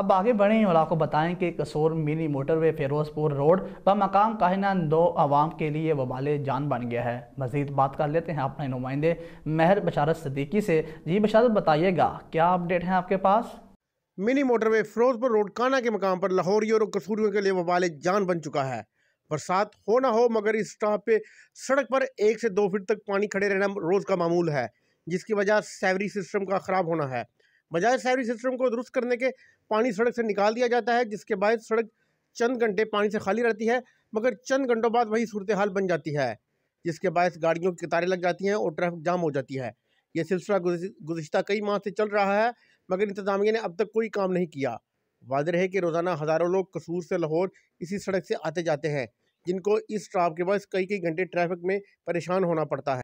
अब आगे बढ़ें और आपको बताएं कि कसूर मिनी मोटरवे फिरोजपुर रोड व मकाम काहिना दो आवाम के लिए वबाल जान बन गया है मजीद बात कर लेते हैं अपने नुमाइंदे मेहर बशारत सदीकी से जी बशारत बताइएगा क्या अपडेट है आपके पास मिनी मोटरवे फिरोजपुर रोड काना के मकाम पर लाहौरी और कसूरियों के लिए वबाल जान बन चुका है बरसात हो ना हो मगर इस राह पे सड़क पर एक से दो फीट तक पानी खड़े रहना रोज़ का मामूल है जिसकी वजह सैवरी सिस्टम का ख़राब होना है बजाय शहरी सिस्टम को दुरुस्त करने के पानी सड़क से निकाल दिया जाता है जिसके बाद सड़क चंद घंटे पानी से खाली रहती है मगर चंद घंटों बाद वही सूरत हाल बन जाती है जिसके बायस गाड़ियों की कतारें लग जाती हैं और ट्रैफिक जाम हो जाती है यह सिलसिला गुजशत कई माह से चल रहा है मगर इंतजामिया ने अब तक कोई काम नहीं किया वाद रहे कि रोज़ाना हज़ारों लोग कसूर से लाहौर इसी सड़क से आते जाते हैं जिनको इस ट्राफ के बाद कई कई घंटे ट्रैफिक में परेशान होना पड़ता है